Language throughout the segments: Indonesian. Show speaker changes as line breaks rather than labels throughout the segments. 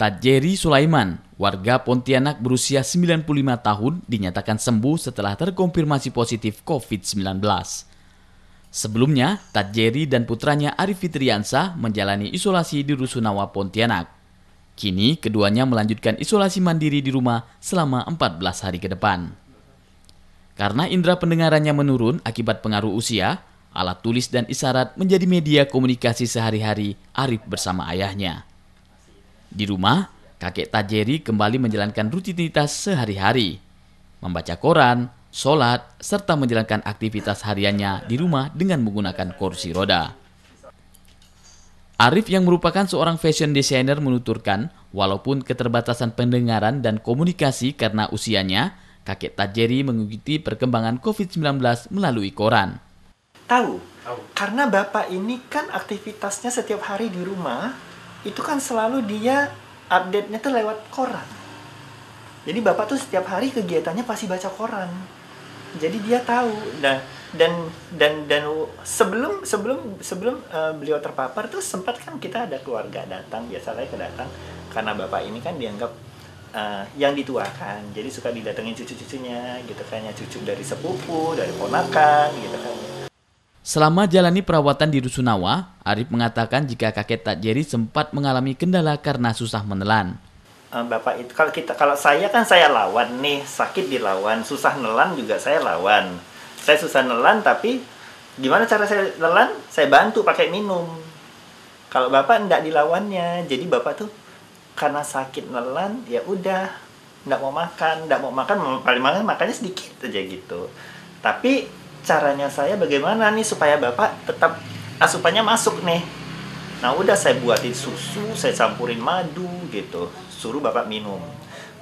Tajeri Sulaiman, warga Pontianak berusia 95 tahun, dinyatakan sembuh setelah terkonfirmasi positif COVID-19. Sebelumnya, Tajeri dan putranya Arif Fitriansa menjalani isolasi di Rusunawa, Pontianak. Kini, keduanya melanjutkan isolasi mandiri di rumah selama 14 hari ke depan. Karena indera pendengarannya menurun akibat pengaruh usia, alat tulis dan isyarat menjadi media komunikasi sehari-hari Arif bersama ayahnya. Di rumah, kakek Tajeri kembali menjalankan rutinitas sehari-hari, membaca koran, sholat, serta menjalankan aktivitas hariannya di rumah dengan menggunakan kursi roda. Arif yang merupakan seorang fashion designer menuturkan, walaupun keterbatasan pendengaran dan komunikasi karena usianya, kakek Tajeri mengikuti perkembangan COVID-19 melalui koran.
Tahu, karena bapak ini kan aktivitasnya setiap hari di rumah, itu kan selalu dia update-nya tuh lewat koran. Jadi bapak tuh setiap hari kegiatannya pasti baca koran. Jadi dia tahu nah dan dan dan sebelum sebelum sebelum uh, beliau terpapar tuh sempat kan kita ada keluarga datang biasanya ke datang karena bapak ini kan dianggap uh, yang dituakan jadi suka didatengin cucu-cucunya gitu kan ya cucu dari sepupu dari ponakan gitu kan
Selama jalani perawatan di Rusunawa, Arif mengatakan jika kakek Tak Jerry sempat mengalami kendala karena susah menelan.
Eh, bapak itu kalau kita kalau saya kan saya lawan nih sakit dilawan susah nelan juga saya lawan saya susah nelan tapi gimana cara saya nelan saya bantu pakai minum kalau bapak ndak dilawannya jadi bapak tuh karena sakit nelan ya udah ndak mau makan ndak mau makan paling makan makannya sedikit aja gitu tapi caranya saya bagaimana nih supaya bapak tetap asupannya masuk nih nah udah saya buatin susu saya campurin madu gitu suruh bapak minum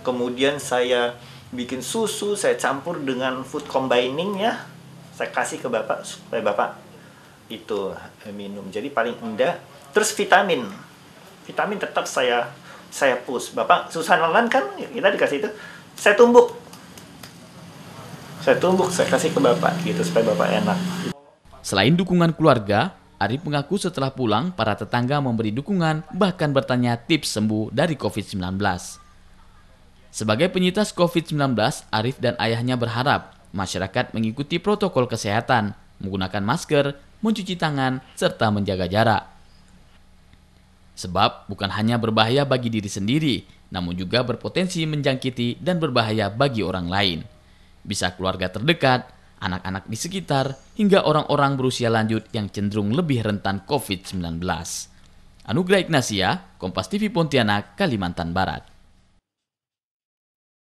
kemudian saya bikin susu saya campur dengan food combining ya saya kasih ke bapak supaya bapak itu eh, minum jadi paling indah terus vitamin vitamin tetap saya saya push bapak susah nelan kan kita dikasih itu saya tumbuk saya tumbuk saya kasih ke bapak gitu supaya bapak enak
selain dukungan keluarga Arif mengaku setelah pulang, para tetangga memberi dukungan, bahkan bertanya tips sembuh dari COVID-19. Sebagai penyintas COVID-19, Arif dan ayahnya berharap masyarakat mengikuti protokol kesehatan, menggunakan masker, mencuci tangan, serta menjaga jarak. Sebab bukan hanya berbahaya bagi diri sendiri, namun juga berpotensi menjangkiti dan berbahaya bagi orang lain bisa keluarga terdekat, anak-anak di sekitar, hingga orang-orang berusia lanjut yang cenderung lebih rentan COVID-19. Anugerah Ignasia, Kompas TV Pontianak, Kalimantan Barat.